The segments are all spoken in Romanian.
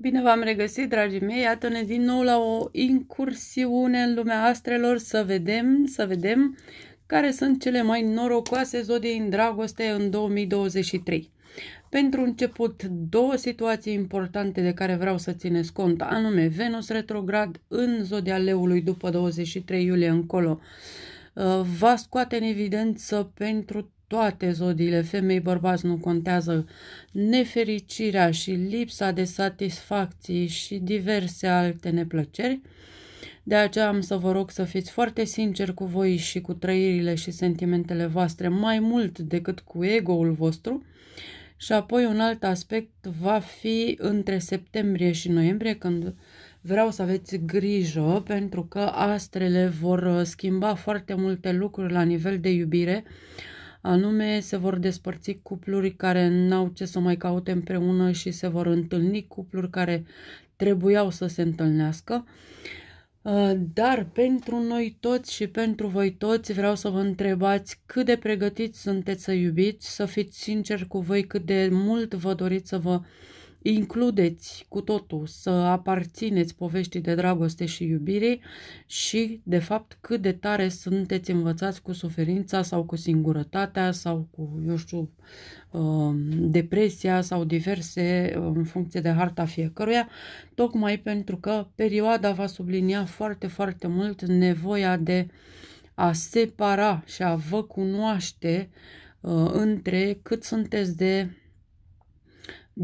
Bine v-am regăsit, dragii mei, iată-ne din nou la o incursiune în lumea astrelor, să vedem, să vedem care sunt cele mai norocoase zodii în dragoste în 2023. Pentru început, două situații importante de care vreau să țineți cont, anume Venus retrograd în zodia leului după 23 iulie încolo uh, va scoate în evidență pentru toate zodiile, femei, bărbați, nu contează, nefericirea și lipsa de satisfacții și diverse alte neplăceri. De aceea am să vă rog să fiți foarte sinceri cu voi și cu trăirile și sentimentele voastre, mai mult decât cu ego-ul vostru. Și apoi un alt aspect va fi între septembrie și noiembrie, când vreau să aveți grijă pentru că astrele vor schimba foarte multe lucruri la nivel de iubire. Uh, Anume, se vor despărți cupluri care n-au ce să mai caute împreună și se vor întâlni cupluri care trebuiau să se întâlnească. Uh, dar pentru noi toți și pentru voi toți vreau să vă întrebați cât de pregătiți sunteți să iubiți, să fiți sinceri cu voi, cât de mult vă doriți să vă includeți cu totul, să aparțineți poveștii de dragoste și iubire și, de fapt, cât de tare sunteți învățați cu suferința sau cu singurătatea sau cu, eu știu, um, depresia sau diverse în um, funcție de harta fiecăruia, tocmai pentru că perioada va sublinia foarte, foarte mult nevoia de a separa și a vă cunoaște uh, între cât sunteți de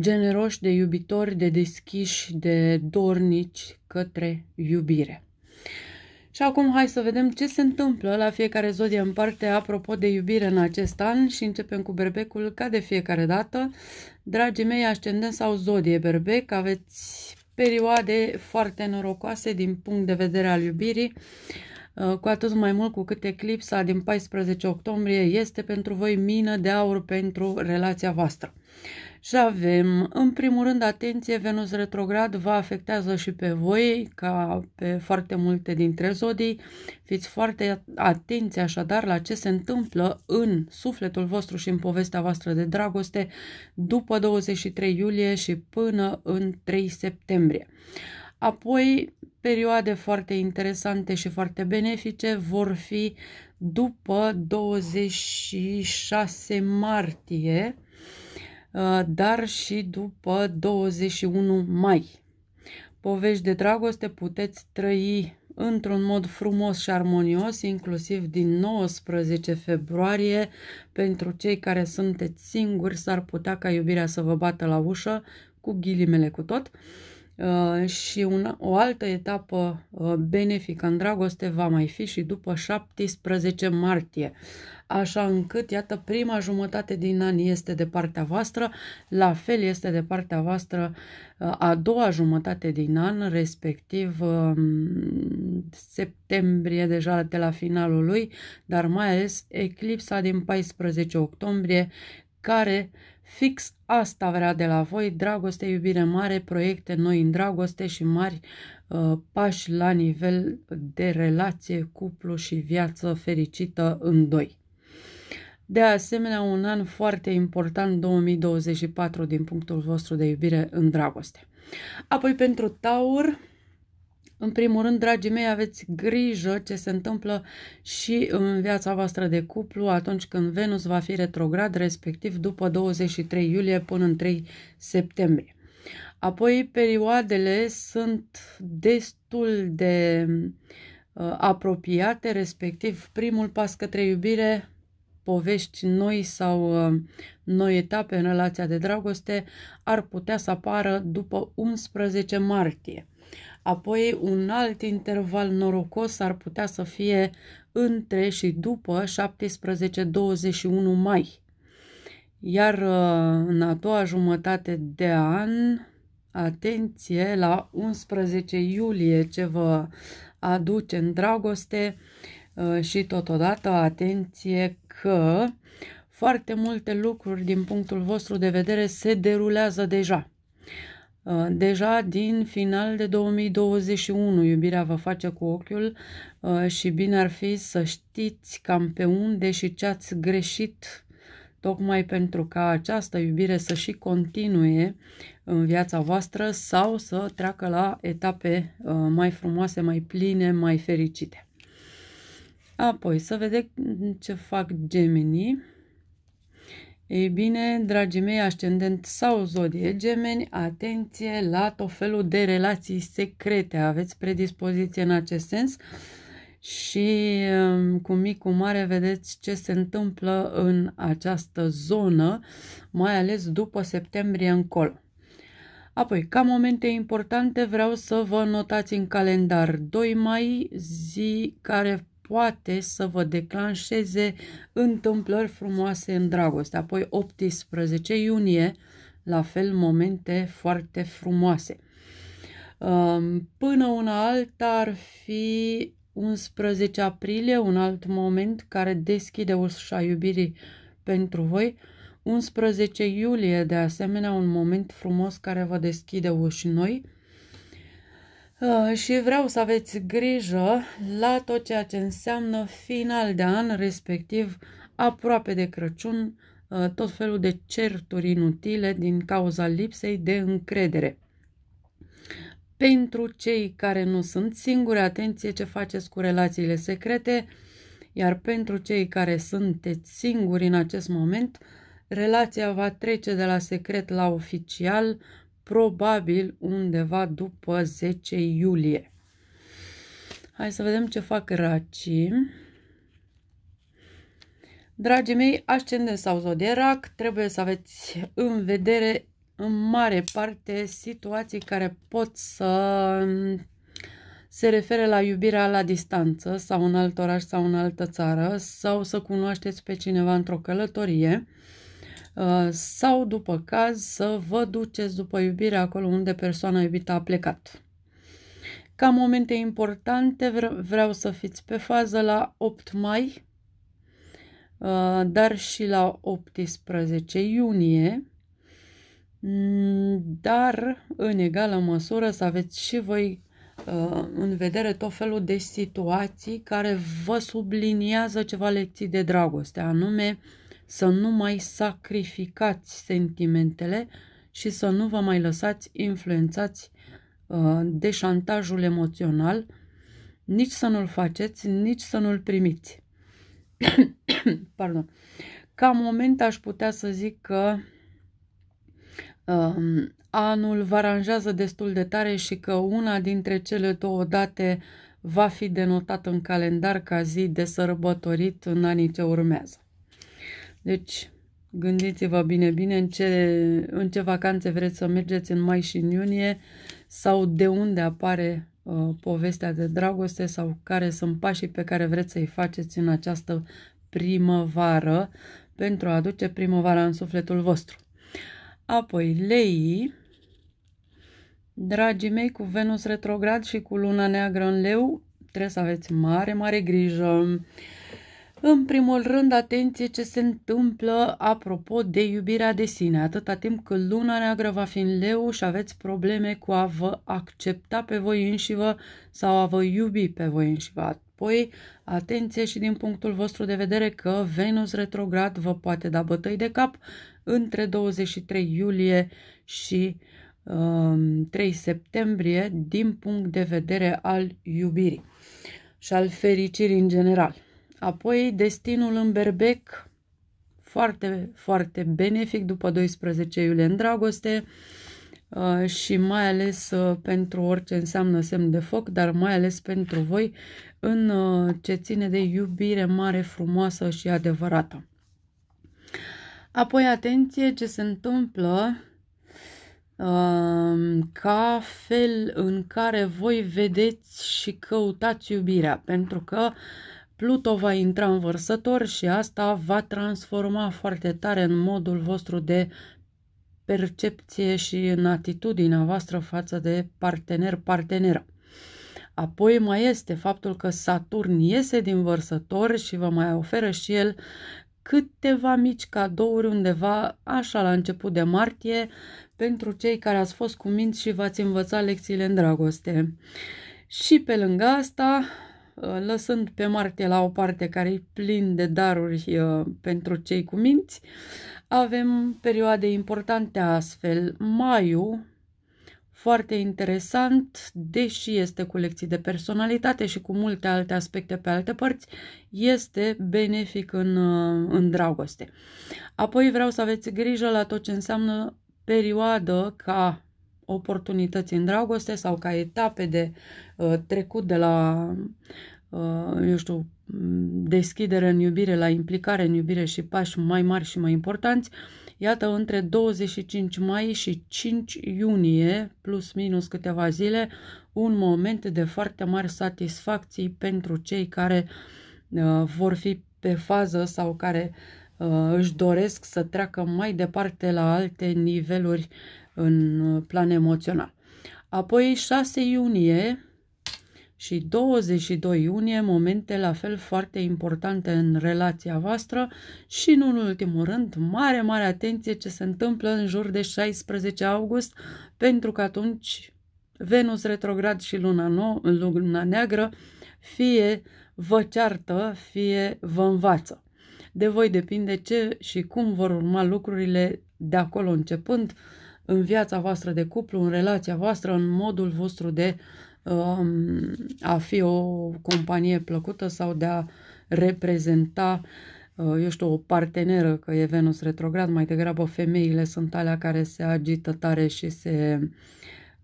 generoși, de iubitori, de deschiși, de dornici către iubire. Și acum hai să vedem ce se întâmplă la fiecare zodie în parte apropo de iubire în acest an și începem cu berbecul ca de fiecare dată. Dragii mei, ascendent sau zodie berbec, aveți perioade foarte norocoase din punct de vedere al iubirii, uh, cu atât mai mult cu cât eclipsa din 14 octombrie este pentru voi mină de aur pentru relația voastră. Și avem, în primul rând, atenție, Venus retrograd vă afectează și pe voi, ca pe foarte multe dintre zodii. Fiți foarte atenți așadar la ce se întâmplă în sufletul vostru și în povestea voastră de dragoste după 23 iulie și până în 3 septembrie. Apoi, perioade foarte interesante și foarte benefice vor fi după 26 martie, Uh, dar și după 21 mai. Povești de dragoste puteți trăi într-un mod frumos și armonios, inclusiv din 19 februarie. Pentru cei care sunteți singuri, s-ar putea ca iubirea să vă bată la ușă, cu ghilimele cu tot. Uh, și una, o altă etapă uh, benefică în dragoste va mai fi și după 17 martie așa încât, iată, prima jumătate din an este de partea voastră, la fel este de partea voastră a doua jumătate din an, respectiv um, septembrie deja de la finalul lui, dar mai ales eclipsa din 14 octombrie, care fix asta vrea de la voi, dragoste, iubire mare, proiecte noi în dragoste și mari uh, pași la nivel de relație, cuplu și viață fericită în doi. De asemenea, un an foarte important, 2024, din punctul vostru de iubire în dragoste. Apoi, pentru Taur, în primul rând, dragii mei, aveți grijă ce se întâmplă și în viața voastră de cuplu atunci când Venus va fi retrograd, respectiv după 23 iulie până în 3 septembrie. Apoi, perioadele sunt destul de uh, apropiate, respectiv primul pas către iubire povești noi sau uh, noi etape în relația de dragoste ar putea să apară după 11 martie. Apoi un alt interval norocos ar putea să fie între și după 17-21 mai. Iar uh, în a doua jumătate de an, atenție la 11 iulie ce vă aduce în dragoste uh, și totodată atenție că foarte multe lucruri din punctul vostru de vedere se derulează deja. Uh, deja din final de 2021 iubirea vă face cu ochiul uh, și bine ar fi să știți cam pe unde și ce ați greșit tocmai pentru ca această iubire să și continue în viața voastră sau să treacă la etape uh, mai frumoase, mai pline, mai fericite. Apoi, să vedem ce fac gemenii. Ei bine, dragii mei, ascendent sau zodie gemeni, atenție la tot felul de relații secrete. Aveți predispoziție în acest sens și um, cu mic, cu mare, vedeți ce se întâmplă în această zonă, mai ales după septembrie încolo. Apoi, ca momente importante, vreau să vă notați în calendar 2 mai, zi care poate să vă declanșeze întâmplări frumoase în dragoste. Apoi 18 iunie, la fel momente foarte frumoase. Um, până una alta ar fi 11 aprilie, un alt moment care deschide ușa iubirii pentru voi. 11 iulie, de asemenea, un moment frumos care vă deschide uși noi. Uh, și vreau să aveți grijă la tot ceea ce înseamnă final de an, respectiv aproape de Crăciun, uh, tot felul de certuri inutile din cauza lipsei de încredere. Pentru cei care nu sunt singuri, atenție ce faceți cu relațiile secrete, iar pentru cei care sunteți singuri în acest moment, relația va trece de la secret la oficial, probabil undeva după 10 iulie. Hai să vedem ce fac racii. Dragii mei, ascendent sau zodiac, trebuie să aveți în vedere în mare parte situații care pot să se refere la iubirea la distanță sau în alt oraș sau în altă țară sau să cunoașteți pe cineva într-o călătorie. Uh, sau după caz să vă duceți după iubire acolo unde persoana iubită a plecat. Ca momente importante vreau să fiți pe fază la 8 mai, uh, dar și la 18 iunie, mm, dar în egală măsură să aveți și voi uh, în vedere tot felul de situații care vă subliniază ceva lecții de dragoste, anume uh, să nu mai sacrificați sentimentele și să nu vă mai lăsați influențați uh, de șantajul emoțional, nici să nu-l faceți, nici să nu-l primiți. Pardon. Ca moment aș putea să zic că um, anul vă aranjează destul de tare și că una dintre cele două date va fi denotată în calendar ca zi de sărbătorit în anii ce urmează. Deci, gândiți-vă bine, bine în ce, în ce vacanțe vreți să mergeți în mai și în iunie sau de unde apare uh, povestea de dragoste sau care sunt pașii pe care vreți să-i faceți în această primăvară pentru a aduce primăvara în sufletul vostru. Apoi, leii, dragii mei, cu Venus retrograd și cu luna neagră în leu, trebuie să aveți mare, mare grijă. În primul rând, atenție ce se întâmplă apropo de iubirea de sine. Atâta timp cât luna neagră va fi în leu și aveți probleme cu a vă accepta pe voi înșivă sau a vă iubi pe voi înșivă. Apoi, atenție și din punctul vostru de vedere că Venus retrograd vă poate da bătăi de cap între 23 iulie și um, 3 septembrie din punct de vedere al iubirii și al fericirii în general. Apoi destinul în berbec, foarte, foarte benefic după 12 iulie în dragoste uh, și mai ales uh, pentru orice înseamnă semn de foc, dar mai ales pentru voi în uh, ce ține de iubire mare, frumoasă și adevărată. Apoi atenție ce se întâmplă ca fel în care voi vedeți și căutați iubirea, pentru că uh, Pluto va intra în vărsător și asta va transforma foarte tare în modul vostru de percepție și în atitudinea voastră față de partener-parteneră. Apoi mai este faptul că Saturn iese din vărsător și vă mai oferă și el câteva mici cadouri undeva așa la început de martie pentru cei care ați fost cu minți și v-ați învățat lecțiile în dragoste. Și pe lângă asta, Uh, lăsând pe Marte la o parte care e plin de daruri uh, pentru cei cu minți, avem perioade importante astfel. Maiu, foarte interesant, deși este cu lecții de personalitate și cu multe alte aspecte pe alte părți, este benefic în, uh, în dragoste. Apoi vreau să aveți grijă la tot ce înseamnă perioadă ca oportunități în dragoste sau ca etape de uh, trecut de la, uh, eu știu, deschidere în iubire, la implicare în iubire și pași mai mari și mai importanți, iată, între 25 mai și 5 iunie, plus minus câteva zile, un moment de foarte mari satisfacții pentru cei care uh, vor fi pe fază sau care uh, își doresc să treacă mai departe la alte niveluri uh, în uh, plan emoțional. Apoi 6 iunie și 22 iunie, momente la fel foarte importante în relația voastră și, nu în ultimul rând, mare, mare atenție ce se întâmplă în jur de 16 august, pentru că atunci Venus retrograd și luna, nou, luna neagră fie vă ceartă, fie vă învață. De voi depinde ce și cum vor urma lucrurile de acolo începând, în viața voastră de cuplu, în relația voastră, în modul vostru de um, a fi o companie plăcută sau de a reprezenta, uh, eu știu, o parteneră, că e Venus retrograd, mai degrabă femeile sunt alea care se agită tare și se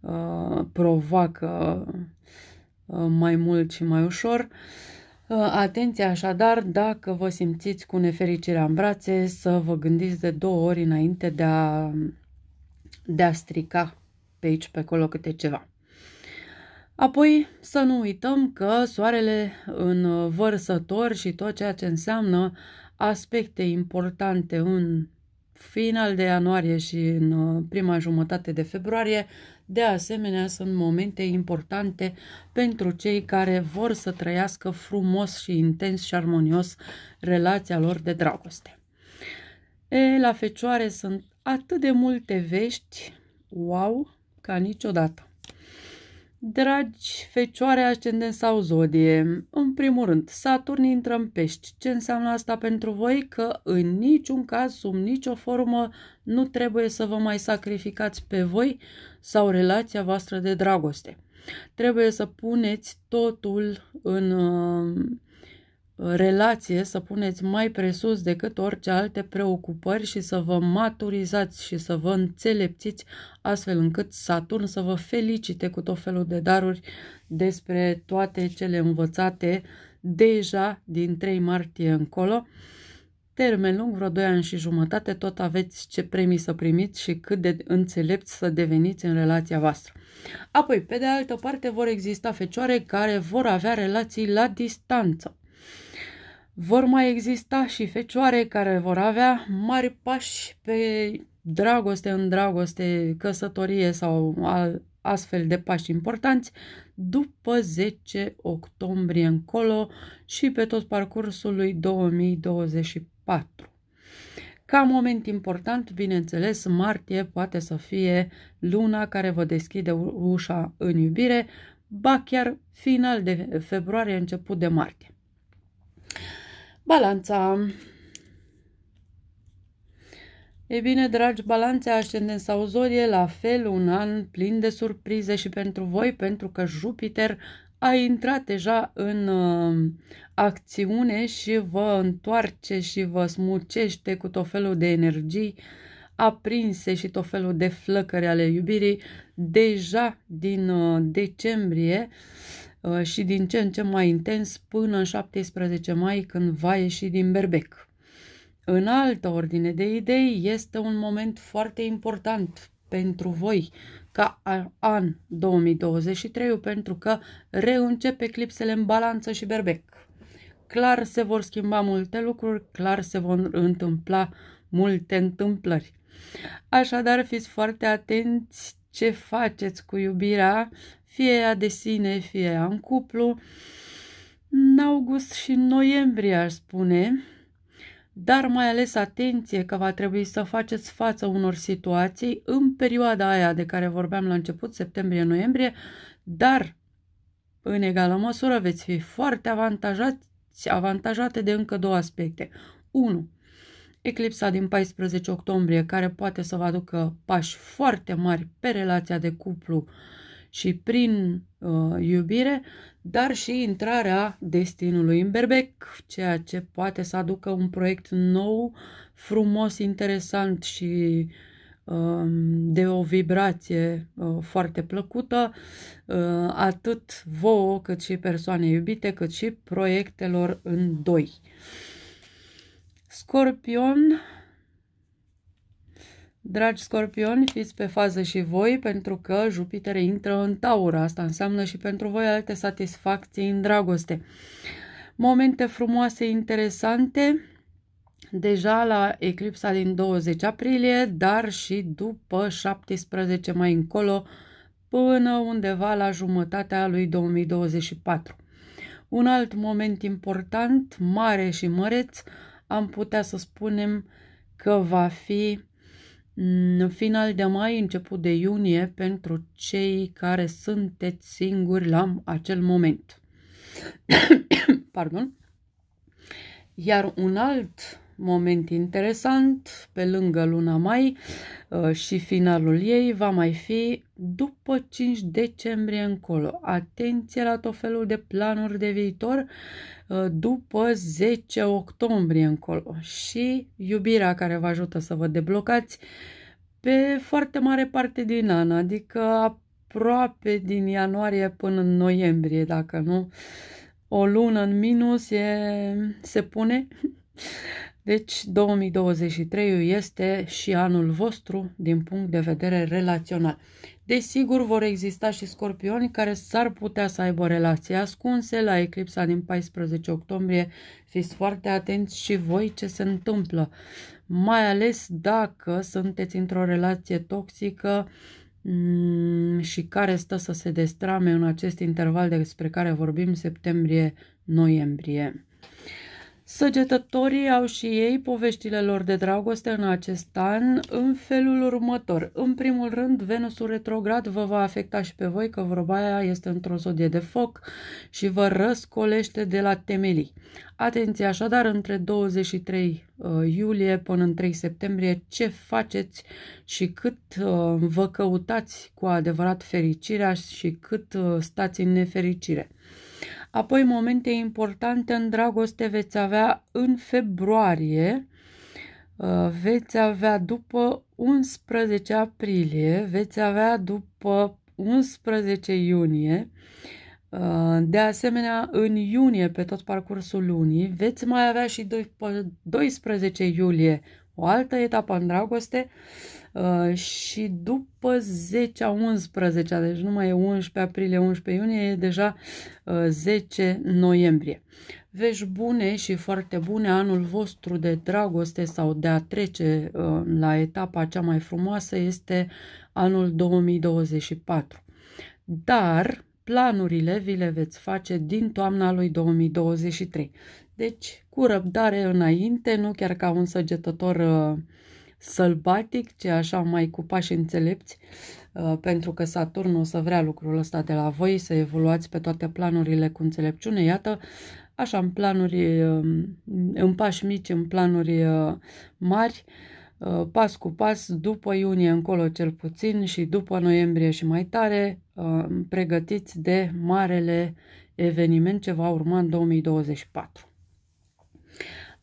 uh, provoacă uh, mai mult și mai ușor. Uh, atenție așadar, dacă vă simțiți cu nefericirea în brațe, să vă gândiți de două ori înainte de a de a strica pe aici, pe acolo câte ceva. Apoi să nu uităm că soarele în vărsător și tot ceea ce înseamnă aspecte importante în final de ianuarie și în uh, prima jumătate de februarie, de asemenea sunt momente importante pentru cei care vor să trăiască frumos și intens și armonios relația lor de dragoste. E, la fecioare sunt atât de multe vești, wow, ca niciodată. Dragi fecioare, ascendent sau zodie, în primul rând, Saturn intră în pești. Ce înseamnă asta pentru voi? Că în niciun caz, sub nicio formă, nu trebuie să vă mai sacrificați pe voi sau relația voastră de dragoste. Trebuie să puneți totul în... Uh, relație să puneți mai presus decât orice alte preocupări și să vă maturizați și să vă înțelepțiți astfel încât Saturn să vă felicite cu tot felul de daruri despre toate cele învățate deja din 3 martie încolo. Termen lung, vreo 2 ani și jumătate, tot aveți ce premii să primiți și cât de înțelepți să deveniți în relația voastră. Apoi, pe de altă parte, vor exista fecioare care vor avea relații la distanță. Vor mai exista și fecioare care vor avea mari pași pe dragoste în dragoste, căsătorie sau astfel de pași importanți după 10 octombrie încolo și pe tot parcursul lui 2024. Ca moment important, bineînțeles, martie poate să fie luna care vă deschide ușa în iubire, ba chiar final de februarie, început de martie. Balanța E bine, dragi balanțe, ascendent sau zodie, la fel un an plin de surprize și pentru voi, pentru că Jupiter a intrat deja în uh, acțiune și vă întoarce și vă smucește cu tot felul de energii aprinse și tot felul de flăcări ale iubirii deja din uh, decembrie. Uh, Uh, și din ce în ce mai intens până în 17 mai când va ieși din berbec. În altă ordine de idei, este un moment foarte important pentru voi ca an 2023 pentru că reîncepe clipsele în balanță și berbec. Clar se vor schimba multe lucruri, clar se vor întâmpla multe întâmplări. Așadar, fiți foarte atenți ce faceți cu iubirea fie ea de sine, fie ea în cuplu, în august și în noiembrie, aș spune, dar mai ales atenție că va trebui să faceți față unor situații în perioada aia de care vorbeam la început, septembrie-noiembrie, dar în egală măsură veți fi foarte avantajați, avantajate de încă două aspecte. 1. Eclipsa din 14 octombrie, care poate să vă aducă pași foarte mari pe relația de cuplu uh, și prin uh, iubire, dar și intrarea destinului în berbec, ceea ce poate să aducă un proiect nou, frumos, interesant și um, de o vibrație uh, foarte plăcută, uh, atât vouă cât și persoane iubite, cât și proiectelor în doi. Scorpion, Dragi scorpioni, fiți pe fază și voi pentru că Jupiter intră în taură. Asta înseamnă și pentru voi alte satisfacții în dragoste. Momente frumoase, interesante, deja la eclipsa din 20 aprilie, dar și după 17 mai încolo, până undeva la jumătatea lui 2024. Un alt moment important, mare și măreț, am putea să spunem că va fi în final de mai, început de iunie, pentru cei care sunteți singuri la acel moment. Pardon. Iar un alt moment interesant pe lângă luna mai uh, și finalul ei va mai fi după 5 decembrie încolo. Atenție la tot felul de planuri de viitor uh, după 10 octombrie încolo și iubirea care vă ajută să vă deblocați pe foarte mare parte din an, adică aproape din ianuarie până în noiembrie, dacă nu o lună în minus e, se pune Deci 2023 este și anul vostru din punct de vedere relațional. Desigur vor exista și scorpioni care s-ar putea să aibă relații ascunse la eclipsa din 14 octombrie. Fiți foarte atenți și voi ce se întâmplă, mai ales dacă sunteți într-o relație toxică mm, și care stă să se destrame în acest interval despre care vorbim septembrie-noiembrie. Săgetătorii au și ei poveștile lor de dragoste în acest an în felul următor. În primul rând, Venusul retrograd vă va afecta și pe voi că vorba aia este într-o zodie de foc și vă răscolește de la temelii. Atenție așadar, între 23 uh, iulie până în 3 septembrie, ce faceți și cât uh, vă căutați cu adevărat fericirea și cât uh, stați în nefericire. Apoi momente importante în dragoste veți avea în februarie, uh, veți avea după 11 aprilie, veți avea după 11 iunie, uh, de asemenea, în iunie, pe tot parcursul lunii, veți mai avea și 12 iulie o altă etapă în dragoste, Uh, și după 10 11 deci nu mai e 11 aprilie, 11 iunie, e deja 10 uh, noiembrie. Vești bune și foarte bune, anul vostru de dragoste sau de a trece uh, la etapa cea mai frumoasă este anul 2024. Dar planurile vi le veți face din toamna lui 2023. Deci, cu răbdare înainte, nu chiar ca un săgetător uh, sălbatic, ce așa mai cu pași înțelepți, uh, pentru că Saturn o să vrea lucrul ăsta de la voi, să evoluați pe toate planurile cu înțelepciune. Iată, așa, în planuri, um, în pași mici, în planuri uh, mari, uh, pas cu pas, după iunie încolo cel puțin și după noiembrie și mai tare, pregătiți de marele eveniment ce va urma în 2024.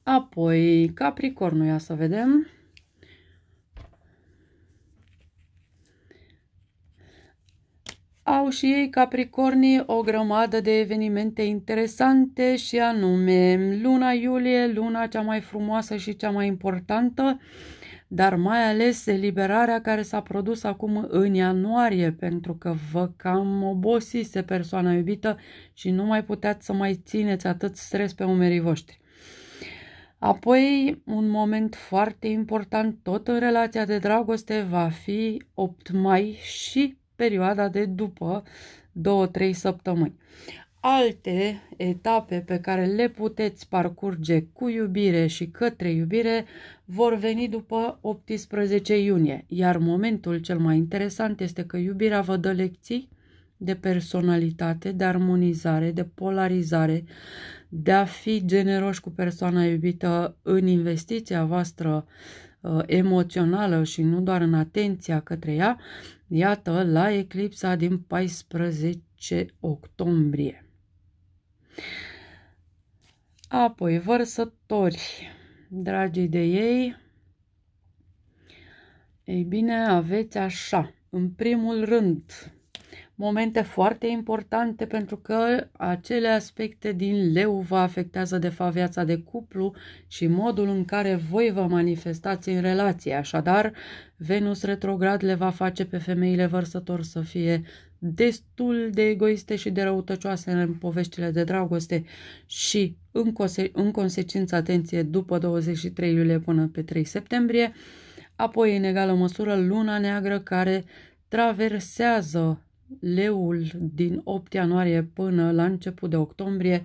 Apoi, Capricornul, ia să vedem. au și ei capricornii o grămadă de evenimente interesante și anume luna iulie, luna cea mai frumoasă și cea mai importantă, dar mai ales eliberarea care s-a produs acum în ianuarie, pentru că vă cam obosise persoana iubită și nu mai puteați să mai țineți atât stres pe umerii voștri. Apoi, un moment foarte important tot în relația de dragoste va fi 8 mai și perioada de după 2-3 săptămâni. Alte etape pe care le puteți parcurge cu iubire și către iubire vor veni după 18 iunie, iar momentul cel mai interesant este că iubirea vă dă lecții de personalitate, de armonizare, de polarizare, de a fi generoși cu persoana iubită în investiția voastră uh, Uh, emoțională și nu doar în atenția către ea, iată, la eclipsa din 14 octombrie. Apoi, vărsători, dragii de ei, ei bine, aveți așa, în primul rând, momente foarte importante pentru că acele aspecte din leu vă afectează de fapt viața de cuplu și modul în care voi vă manifestați în relație. Așadar, Venus retrograd le va face pe femeile vărsători să fie destul de egoiste și de răutăcioase în poveștile de dragoste și în, conse- în consecință, atenție, după 23 iulie până pe 3 septembrie, apoi în egală măsură luna neagră care traversează leul din 8 ianuarie până la început de octombrie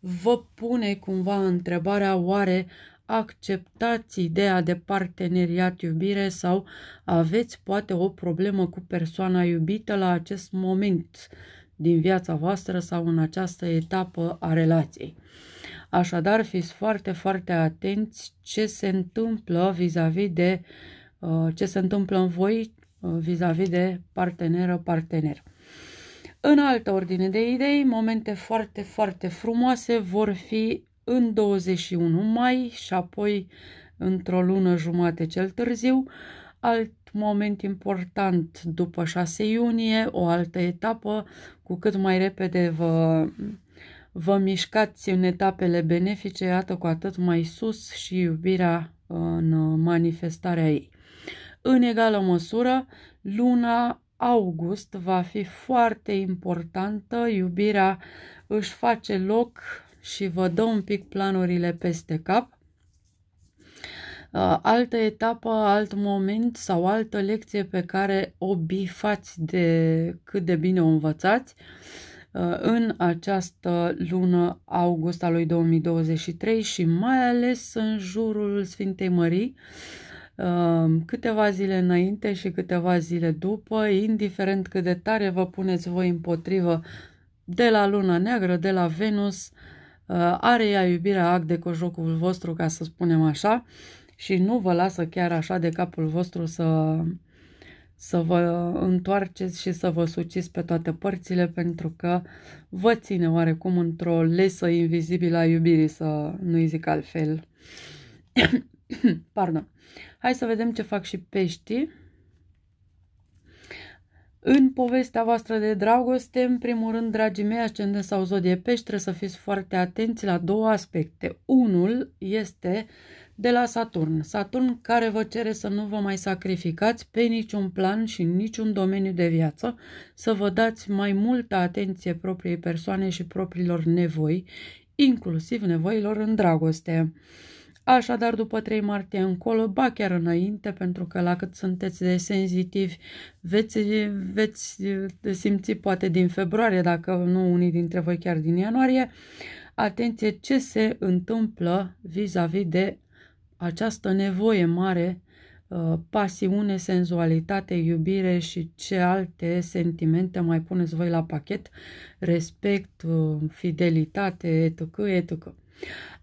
vă pune cumva întrebarea oare acceptați ideea de parteneriat iubire sau aveți poate o problemă cu persoana iubită la acest moment din viața voastră sau în această etapă a relației. Așadar, fiți foarte, foarte atenți ce se întâmplă vis-a-vis -vis de uh, ce se întâmplă în voi, Uh, vis-a-vis -vis de parteneră-partener. În altă ordine de idei, momente foarte, foarte frumoase vor fi în 21 mai și apoi într-o lună jumate cel târziu. Alt moment important după 6 iunie, o altă etapă, cu cât mai repede vă, vă mișcați în etapele benefice, iată cu atât mai sus și iubirea uh, în manifestarea ei. În egală măsură, luna august va fi foarte importantă, iubirea își face loc și vă dă un pic planurile peste cap. Uh, altă etapă, alt moment sau altă lecție pe care o bifați de cât de bine o învățați uh, în această lună august a lui 2023 și mai ales în jurul Sfintei Mării, Ehm, câteva zile înainte și câteva zile după, indiferent cât de tare vă puneți voi împotrivă de la luna neagră, de la Venus, eh, are ea iubirea act de cojocul vostru, ca să spunem așa, și nu vă lasă chiar așa de capul vostru să, să vă întoarceți și să vă suciți pe toate părțile, pentru că vă ține oarecum într-o lesă invizibilă a iubirii, să nu-i zic altfel. Pardon. Hai să vedem ce fac și peștii. În povestea voastră de dragoste, în primul rând, dragii mei, ascendent sau zodie pești, trebuie să fiți foarte atenți la două aspecte. Unul este de la Saturn. Saturn care vă cere să nu vă mai sacrificați pe niciun plan și în niciun domeniu de viață, să vă dați mai multă atenție propriei persoane și propriilor nevoi, inclusiv nevoilor în dragoste. Așadar, după 3 martie încolo, ba chiar înainte, pentru că la cât sunteți de senzitivi, veți, veți simți poate din februarie, dacă nu unii dintre voi chiar din ianuarie, atenție ce se întâmplă vis-a-vis -vis de această nevoie mare, uh, pasiune, senzualitate, iubire și ce alte sentimente mai puneți voi la pachet, respect, uh, fidelitate, etc. etc.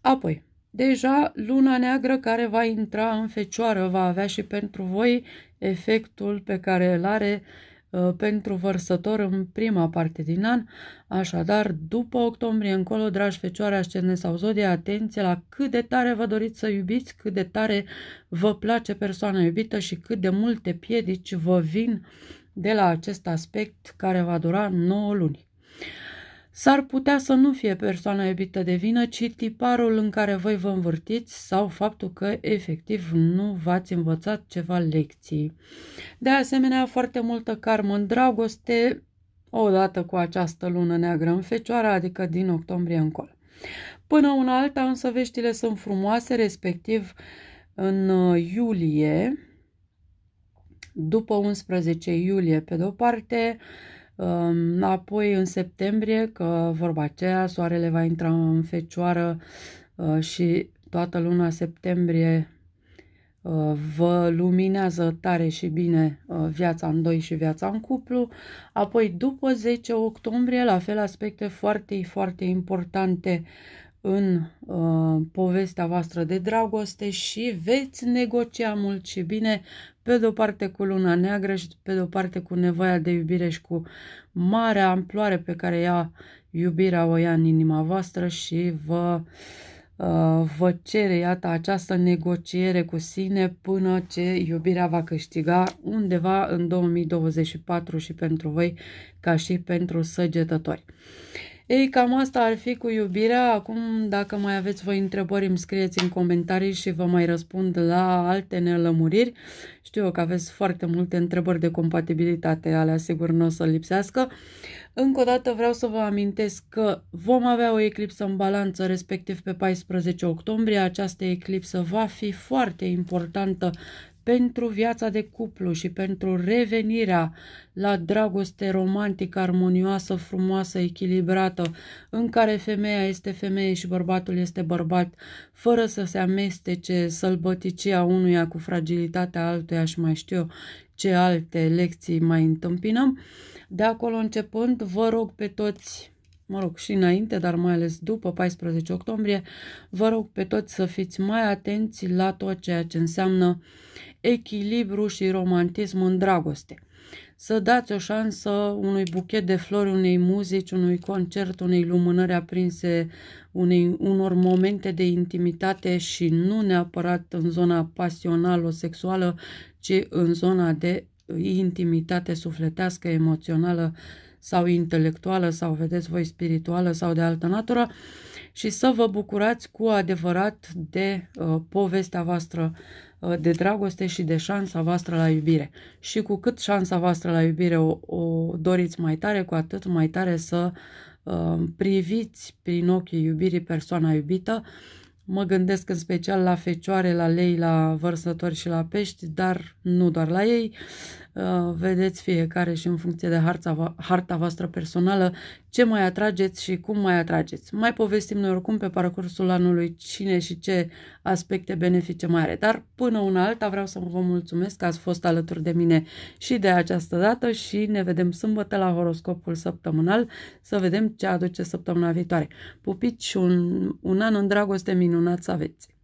Apoi, Deja luna neagră care va intra în fecioară va avea și pentru voi efectul pe care îl are uh, pentru vărsător în prima parte din an. Așadar, după octombrie încolo, dragi fecioare, ascendent sau zodie, atenție la cât de tare vă doriți să iubiți, cât de tare vă place persoana iubită și cât de multe piedici vă vin de la acest aspect care va dura 9 luni. S-ar putea să nu fie persoana iubită de vină, ci tiparul în care voi vă învârtiți sau faptul că efectiv nu v-ați învățat ceva lecții. De asemenea, foarte multă karmă în dragoste odată cu această lună neagră în fecioară, adică din octombrie încolo. Până una alta, însă, veștile sunt frumoase, respectiv în uh, iulie, după 11 iulie, pe de-o parte, uh, Apoi în septembrie, că vorba aceea, soarele va intra în fecioară uh, și toată luna septembrie uh, vă luminează tare și bine uh, viața în doi și viața în cuplu. Apoi după 10 octombrie, la fel aspecte foarte, foarte importante în uh, povestea voastră de dragoste și veți negocia mult și bine, pe de-o parte cu luna neagră și pe de-o parte cu nevoia de iubire și cu marea amploare pe care ea iubirea o ia în inima voastră și vă, uh, vă cere, iată, această negociere cu sine până ce iubirea va câștiga undeva în 2024 și pentru voi ca și pentru săgetători. Ei, cam asta ar fi cu iubirea. Acum, dacă mai aveți voi întrebări, îmi scrieți în comentarii și vă mai răspund la alte nelămuriri. Știu că aveți foarte multe întrebări de compatibilitate, alea sigur nu o să lipsească. Încă o dată vreau să vă amintesc că vom avea o eclipsă în balanță, respectiv pe 14 octombrie. Această eclipsă va fi foarte importantă pentru viața de cuplu și pentru revenirea la dragoste romantică, armonioasă, frumoasă, echilibrată, în care femeia este femeie și bărbatul este bărbat, fără să se amestece sălbăticia unuia cu fragilitatea altuia și mai știu eu ce alte lecții mai întâmpinăm. De acolo începând, vă rog pe toți mă rog, și înainte, dar mai ales după 14 octombrie, vă rog pe toți să fiți mai atenți la tot ceea ce înseamnă echilibru și romantism în dragoste. Să dați o șansă unui buchet de flori, unei muzici, unui concert, unei lumânări aprinse, unei, unor momente de intimitate și nu neapărat în zona pasională-sexuală, ci în zona de intimitate sufletească, emoțională, sau intelectuală sau, vedeți voi, spirituală sau de altă natură și să vă bucurați cu adevărat de uh, povestea voastră uh, de dragoste și de șansa voastră la iubire. Și cu cât șansa voastră la iubire o, o doriți mai tare, cu atât mai tare să uh, priviți prin ochii iubirii persoana iubită. Mă gândesc în special la fecioare, la lei, la vărsători și la pești, dar nu doar la ei. Uh, Uh, vedeți fiecare și în funcție de harta, harta voastră personală ce mai atrageți și cum mai atrageți. Mai povestim noi oricum pe parcursul anului cine și ce aspecte benefice mai are. Dar până una alta vreau să vă mulțumesc că ați fost alături de mine și de această dată și ne vedem sâmbătă la horoscopul săptămânal să vedem ce aduce săptămâna viitoare. Pupici și un, un an în dragoste minunat să aveți!